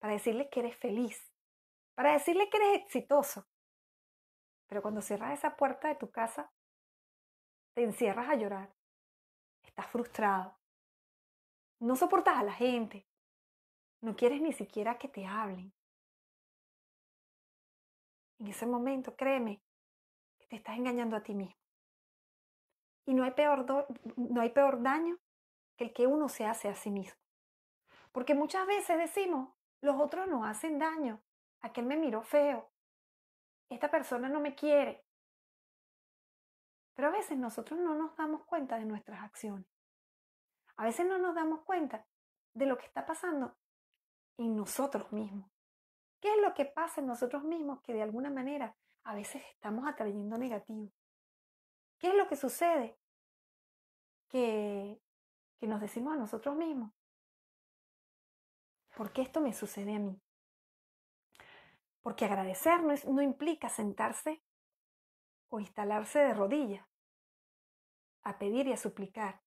para decirles que eres feliz, para decirles que eres exitoso. Pero cuando cierras esa puerta de tu casa, te encierras a llorar estás frustrado, no soportas a la gente, no quieres ni siquiera que te hablen. En ese momento, créeme, que te estás engañando a ti mismo. Y no hay peor, no hay peor daño que el que uno se hace a sí mismo. Porque muchas veces decimos, los otros no hacen daño, aquel me miró feo, esta persona no me quiere, pero a veces nosotros no nos damos cuenta de nuestras acciones. A veces no nos damos cuenta de lo que está pasando en nosotros mismos. ¿Qué es lo que pasa en nosotros mismos que de alguna manera a veces estamos atrayendo negativo? ¿Qué es lo que sucede? Que, que nos decimos a nosotros mismos. ¿Por qué esto me sucede a mí? Porque agradecer no, es, no implica sentarse o instalarse de rodillas a pedir y a suplicar.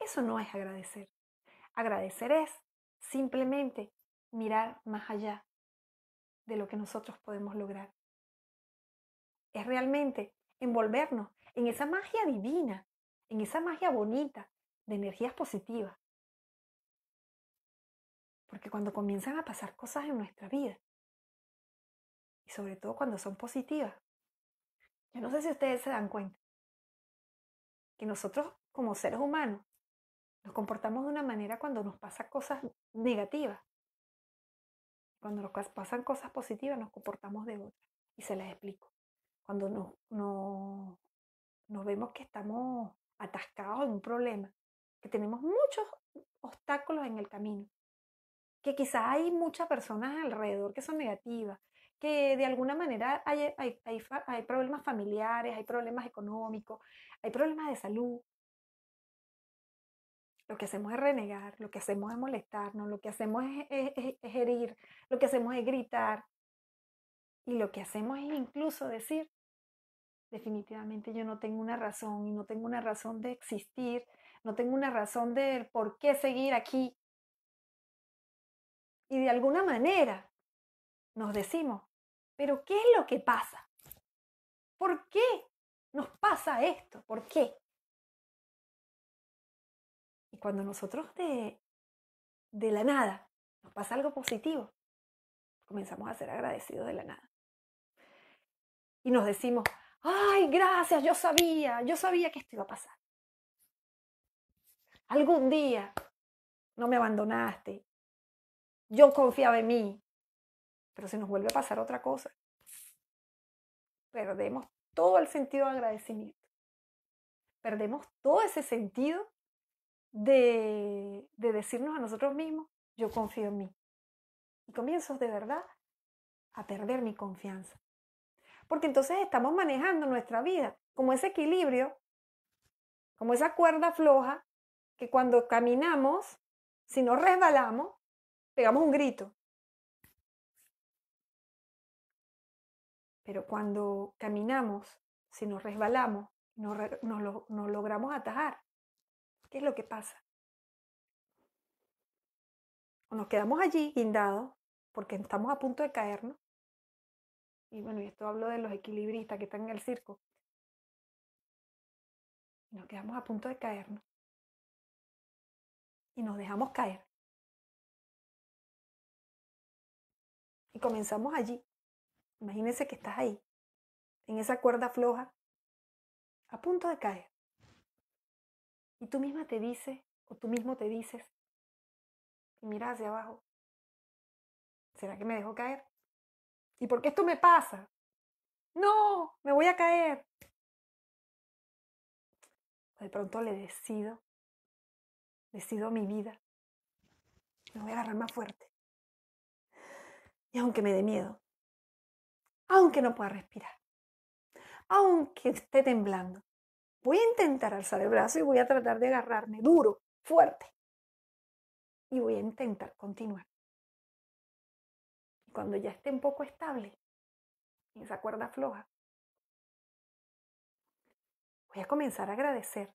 Eso no es agradecer. Agradecer es simplemente mirar más allá de lo que nosotros podemos lograr. Es realmente envolvernos en esa magia divina, en esa magia bonita de energías positivas. Porque cuando comienzan a pasar cosas en nuestra vida, y sobre todo cuando son positivas, yo no sé si ustedes se dan cuenta que nosotros como seres humanos nos comportamos de una manera cuando nos pasan cosas negativas. Cuando nos pasan cosas positivas nos comportamos de otra. Y se les explico. Cuando nos, vemos que estamos atascados en un problema, que tenemos muchos obstáculos en el camino, que quizás hay muchas personas alrededor que son negativas, que de alguna manera hay, problemas familiares, hay problemas económicos, hay problemas de salud. Lo que hacemos es renegar, lo que hacemos es molestarnos, lo que hacemos es, herir, lo que hacemos es gritar. Y lo que hacemos es incluso decir, definitivamente yo no tengo una razón y no tengo una razón de existir, no tengo una razón de por qué seguir aquí. Y de alguna manera nos decimos, pero ¿qué es lo que pasa? ¿Por qué nos pasa esto? ¿Por qué? Y cuando nosotros de, de la nada nos pasa algo positivo, comenzamos a ser agradecidos de la nada. Y nos decimos, ay, gracias, yo sabía, yo sabía que esto iba a pasar. Algún día no me abandonaste. Yo confiaba en mí. Pero si nos vuelve a pasar otra cosa, perdemos todo el sentido de agradecimiento. Perdemos todo ese sentido de, de decirnos a nosotros mismos, yo confío en mí. Y comienzo de verdad a perder mi confianza. Porque entonces estamos manejando nuestra vida como ese equilibrio, como esa cuerda floja que cuando caminamos, si nos resbalamos, pegamos un grito. Pero cuando caminamos, si nos resbalamos, nos, logramos atajar. ¿Qué es lo que pasa? O nos quedamos allí guindados porque estamos a punto de caernos. Y bueno, y esto hablo de los equilibristas que están en el circo. Nos quedamos a punto de caernos. Y nos dejamos caer. Y comenzamos allí, Imagínense que estás ahí, en esa cuerda floja, a punto de caer. Y tú misma te dices, o tú mismo te dices, y miras hacia abajo, ¿será que me dejo caer? ¿Y por qué esto me pasa? No, me voy a caer. De pronto le decido, decido mi vida. Me voy a agarrar más fuerte. Y aunque me dé miedo, aunque no pueda respirar, aunque esté temblando. Voy a intentar alzar el brazo y voy a tratar de agarrarme duro, fuerte. Y voy a intentar continuar. Y cuando ya esté un poco estable, en esa cuerda floja, voy a comenzar a agradecer.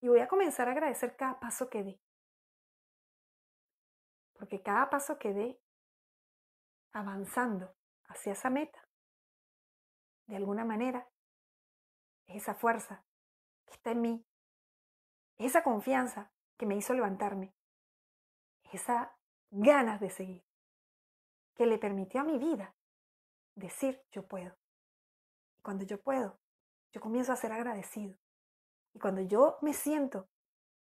Y voy a comenzar a agradecer cada paso que dé. Porque cada paso que dé avanzando hacia esa meta. De alguna manera, es esa fuerza que está en mí, esa confianza que me hizo levantarme, es esa ganas de seguir, que le permitió a mi vida decir yo puedo. Y cuando yo puedo, yo comienzo a ser agradecido. Y cuando yo me siento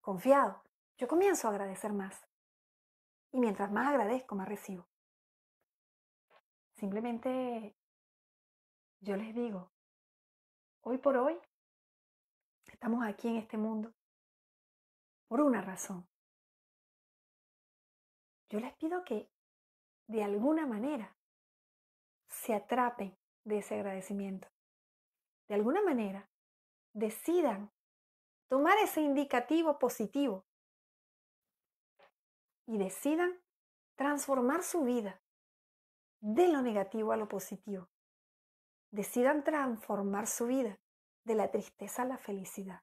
confiado, yo comienzo a agradecer más. Y mientras más agradezco, más recibo. Simplemente yo les digo, hoy por hoy estamos aquí en este mundo por una razón. Yo les pido que de alguna manera se atrapen de ese agradecimiento. De alguna manera decidan tomar ese indicativo positivo y decidan transformar su vida de lo negativo a lo positivo. Decidan transformar su vida de la tristeza a la felicidad.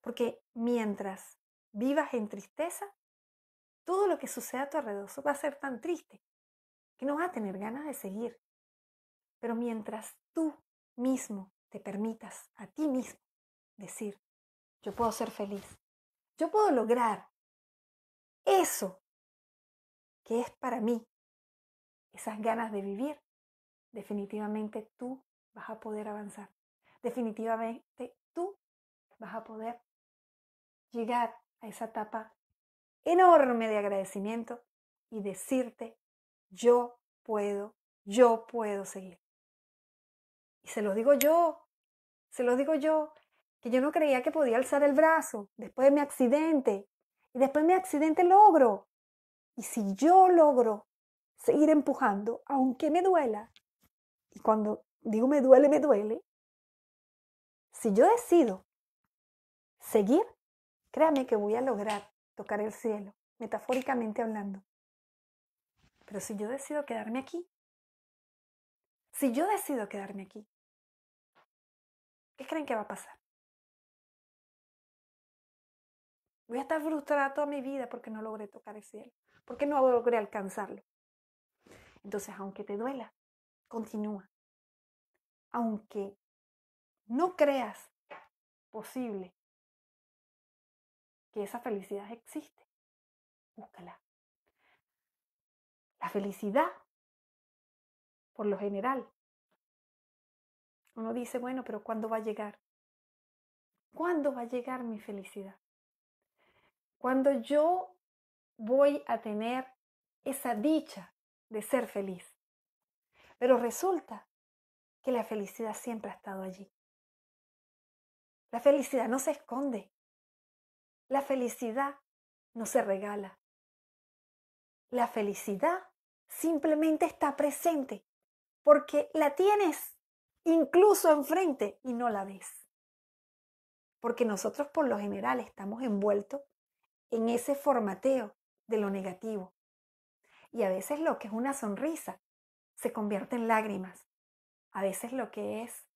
Porque mientras vivas en tristeza, todo lo que suceda a tu alrededor va a ser tan triste que no vas a tener ganas de seguir. Pero mientras tú mismo te permitas a ti mismo decir, yo puedo ser feliz, yo puedo lograr eso que es para mí esas ganas de vivir, definitivamente tú vas a poder avanzar. Definitivamente tú vas a poder llegar a esa etapa enorme de agradecimiento y decirte, yo puedo, yo puedo seguir. Y se lo digo yo, se lo digo yo, que yo no creía que podía alzar el brazo después de mi accidente. Y después de mi accidente logro. Y si yo logro seguir empujando, aunque me duela. Y cuando digo me duele, me duele. Si yo decido seguir, créame que voy a lograr tocar el cielo, metafóricamente hablando. Pero si yo decido quedarme aquí, si yo decido quedarme aquí, ¿qué creen que va a pasar? Voy a estar frustrada toda mi vida porque no logré tocar el cielo, porque no logré alcanzarlo. Entonces, aunque te duela, continúa. Aunque no creas posible que esa felicidad existe, búscala. La felicidad, por lo general, uno dice, bueno, pero ¿cuándo va a llegar? ¿Cuándo va a llegar mi felicidad? Cuando yo voy a tener esa dicha de ser feliz. Pero resulta que la felicidad siempre ha estado allí. La felicidad no se esconde. La felicidad no se regala. La felicidad simplemente está presente porque la tienes incluso enfrente y no la ves. Porque nosotros por lo general estamos envueltos en ese formateo de lo negativo, y a veces lo que es una sonrisa se convierte en lágrimas. A veces lo que es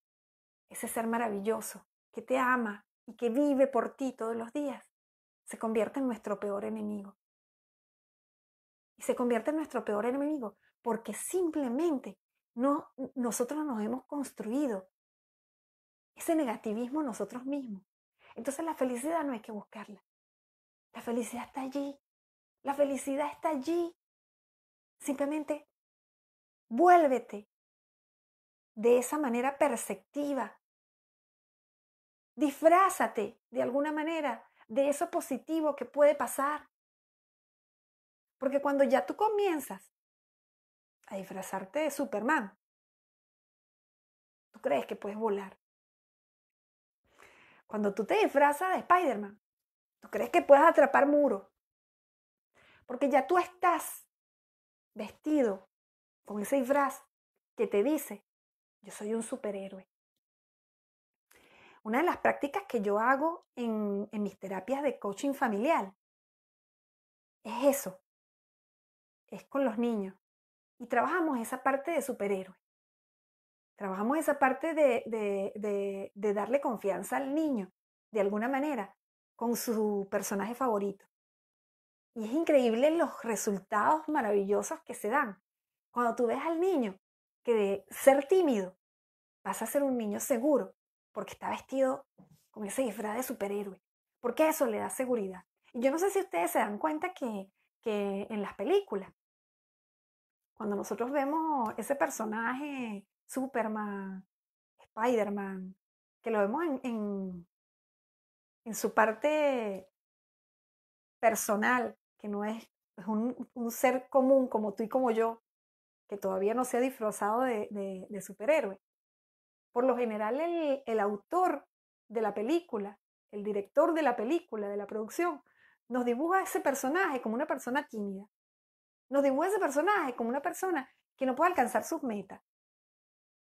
ese ser maravilloso que te ama y que vive por ti todos los días se convierte en nuestro peor enemigo. Y se convierte en nuestro peor enemigo porque simplemente no, nosotros nos hemos construido ese negativismo nosotros mismos. Entonces la felicidad no hay que buscarla. La felicidad está allí. La felicidad está allí. Simplemente vuélvete de esa manera perceptiva. Disfrázate de alguna manera de eso positivo que puede pasar. Porque cuando ya tú comienzas a disfrazarte de Superman, tú crees que puedes volar. Cuando tú te disfrazas de Spider-Man, tú crees que puedes atrapar muros. Porque ya tú estás vestido con ese disfraz que te dice, yo soy un superhéroe. Una de las prácticas que yo hago en, mis terapias de coaching familiar es eso, es con los niños. Y trabajamos esa parte de superhéroe. Trabajamos esa parte de, de, de darle confianza al niño, de alguna manera, con su personaje favorito. Y es increíble los resultados maravillosos que se dan. Cuando tú ves al niño que de ser tímido pasa a ser un niño seguro, porque está vestido con ese disfraz de superhéroe, porque eso le da seguridad. Y yo no sé si ustedes se dan cuenta que, que en las películas, cuando nosotros vemos ese personaje, Superman, Spider-Man, que lo vemos en, en su parte personal, que no es, un, ser común como tú y como yo, que todavía no se ha disfrazado de, superhéroe. Por lo general, el, autor de la película, el director de la película, de la producción, nos dibuja a ese personaje como una persona tímida. Nos dibuja a ese personaje como una persona que no puede alcanzar sus metas.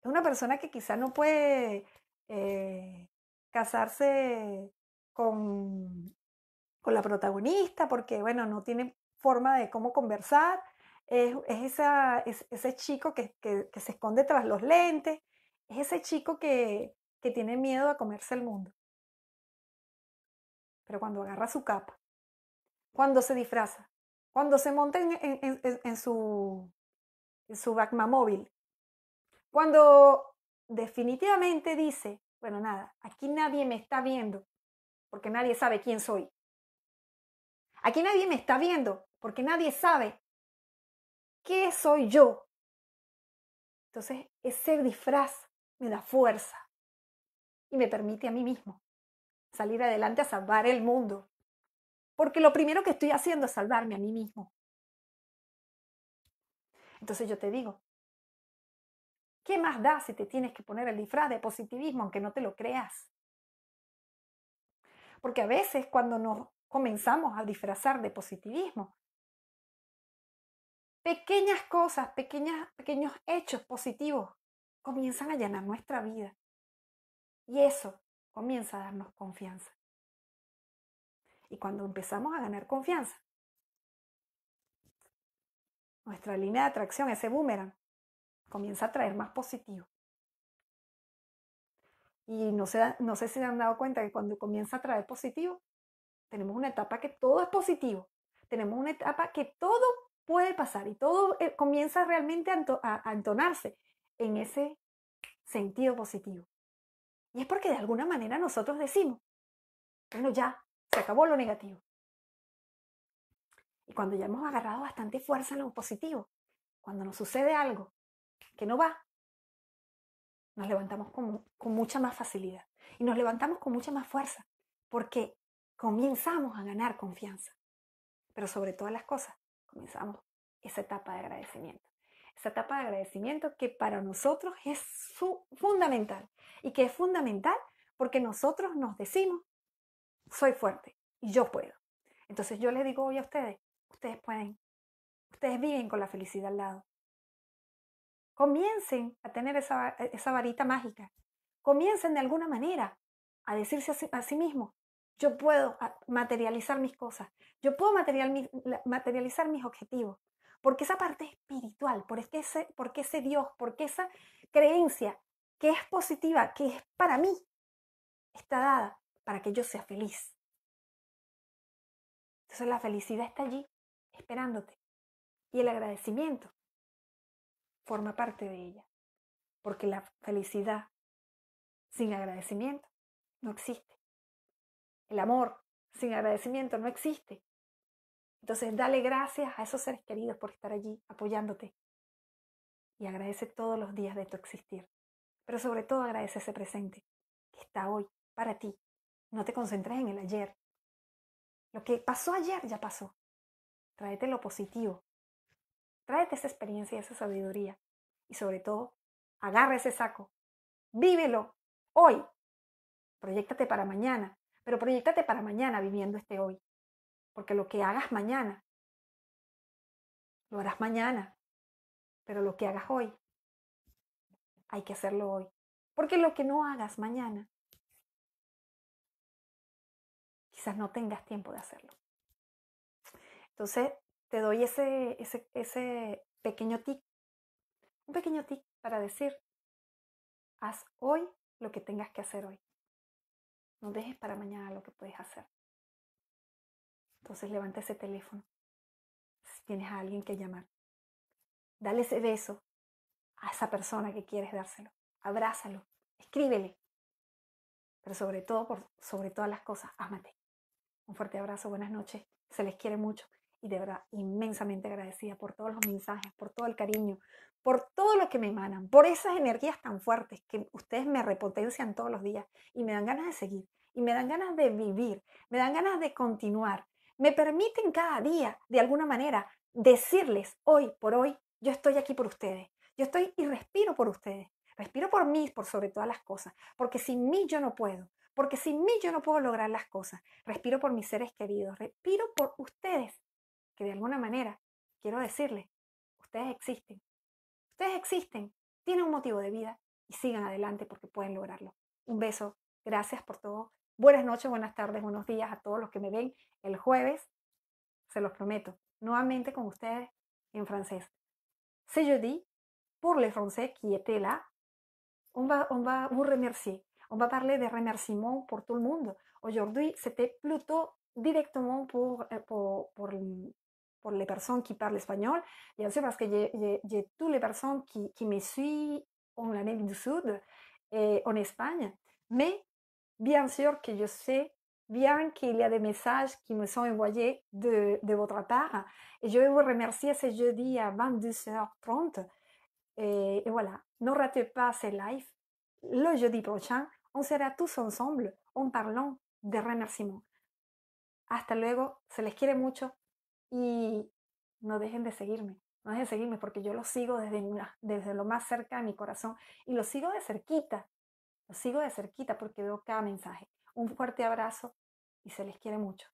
Es una persona que quizá no puede eh, casarse con con la protagonista, porque bueno, no tiene forma de cómo conversar. Es, ese chico que, que, se esconde tras los lentes, es ese chico que, que tiene miedo a comerse el mundo. Pero cuando agarra su capa, cuando se disfraza, cuando se monta en, su, su móvil, cuando definitivamente dice, bueno, nada, aquí nadie me está viendo, porque nadie sabe quién soy. Aquí nadie me está viendo porque nadie sabe qué soy yo. Entonces, ese disfraz me da fuerza y me permite a mí mismo salir adelante a salvar el mundo. Porque lo primero que estoy haciendo es salvarme a mí mismo. Entonces yo te digo, ¿qué más da si te tienes que poner el disfraz de positivismo aunque no te lo creas? Porque a veces cuando no comenzamos a disfrazar de positivismo. Pequeñas cosas, pequeñas, pequeños hechos positivos comienzan a llenar nuestra vida. Y eso comienza a darnos confianza. Y cuando empezamos a ganar confianza, nuestra línea de atracción, ese boomerang, comienza a traer más positivo. Y no no sé si se han dado cuenta que cuando comienza a traer positivo, tenemos una etapa que todo es positivo, tenemos una etapa que todo puede pasar y todo eh, comienza realmente a, entonarse en ese sentido positivo. Y es porque de alguna manera nosotros decimos, bueno, ya, se acabó lo negativo. Y cuando ya hemos agarrado bastante fuerza en lo positivo, cuando nos sucede algo que no va, nos levantamos con, con, mucha más facilidad y nos levantamos con mucha más fuerza, porque comenzamos a ganar confianza. Pero sobre todas las cosas, comenzamos esa etapa de agradecimiento. Esa etapa de agradecimiento que para nosotros es fundamental y que es fundamental porque nosotros nos decimos, soy fuerte y yo puedo. Entonces yo les digo hoy a ustedes, ustedes pueden, ustedes viven con la felicidad al lado. Comiencen a tener esa, esa varita mágica. Comiencen de alguna manera a decirse a sí, a sí mismos, yo puedo ah, materializar mis cosas, yo puedo materializar mis objetivos, porque esa parte espiritual, porque ese, ese Dios, porque esa creencia que es positiva, que es para mí, está dada para que yo sea feliz. Entonces la felicidad está allí, esperándote. Y el agradecimiento forma parte de ella, porque la felicidad sin agradecimiento no existe. El amor sin agradecimiento no existe. Entonces, dale gracias a esos seres queridos por estar allí apoyándote. Y agradece todos los días de tu existir. Pero sobre todo agradece ese presente que está hoy para ti. No te concentres en el ayer. Lo que pasó ayer ya pasó. Tráete lo positivo. Tráete esa experiencia y esa sabiduría. Y sobre todo, agarra ese saco. Vívelo hoy. Proyéctate para mañana. Pero proyectate para mañana viviendo este hoy. Porque lo que hagas mañana, lo harás mañana. Pero lo que hagas hoy, hay que hacerlo hoy. Porque lo que no hagas mañana, quizás no tengas tiempo de hacerlo. Entonces, te doy ese, ese, ese pequeño tic, un pequeño tic para decir, haz hoy lo que tengas que hacer hoy. No dejes para mañana lo que puedes hacer. Entonces levanta ese teléfono. Si tienes a alguien que llamar, dale ese beso a esa persona que quieres dárselo. Abrázalo, escríbele. Pero sobre todo, por, sobre todas las cosas, ámate. Un fuerte abrazo, buenas noches. Se les quiere mucho y de verdad inmensamente agradecida por todos los mensajes, por todo el cariño, por todo lo que me emanan, por esas energías tan fuertes que ustedes me repotencian todos los días y me dan ganas de seguir, y me dan ganas de vivir, me dan ganas de continuar, me permiten cada día, de alguna manera, decirles, hoy por hoy, yo estoy aquí por ustedes, yo estoy y respiro por ustedes, respiro por mí, por sobre todas las cosas, porque sin mí yo no puedo, porque sin mí yo no puedo lograr las cosas, respiro por mis seres queridos, respiro por ustedes de alguna manera quiero decirles, ustedes existen. Ustedes existen, tienen un motivo de vida y sigan adelante porque pueden lograrlo. Un beso, gracias por todo. Buenas noches, buenas tardes, buenos días a todos los que me ven el jueves. Se los prometo, nuevamente con ustedes en francés. yo jeudi pour le Français qui étaient là. On va, on va vous remercier. On va parler de remerciement pour tout le monde. Aujourd'hui, c'était plutôt directement pour, euh, pour, pour les personnes qui parlent espagnol. Bien sûr, parce que j'ai toutes les personnes qui, me suivent en Amérique du Sud et eh, en Espagne. Mais bien sûr que je sais bien qu'il y a des messages qui me sont envoyés de, votre part. Et je vais vous remercier ce jeudi à 22h30. Et, voilà, ne ratez pas ces live. Le jeudi prochain, on sera tous ensemble en parlant de remerciements. Hasta luego, se les quiere mucho. y no dejen de seguirme, no dejen de seguirme porque yo lo sigo desde, ah, desde lo más cerca de mi corazón y lo sigo de cerquita, lo sigo de cerquita porque veo cada mensaje. Un fuerte abrazo y se les quiere mucho.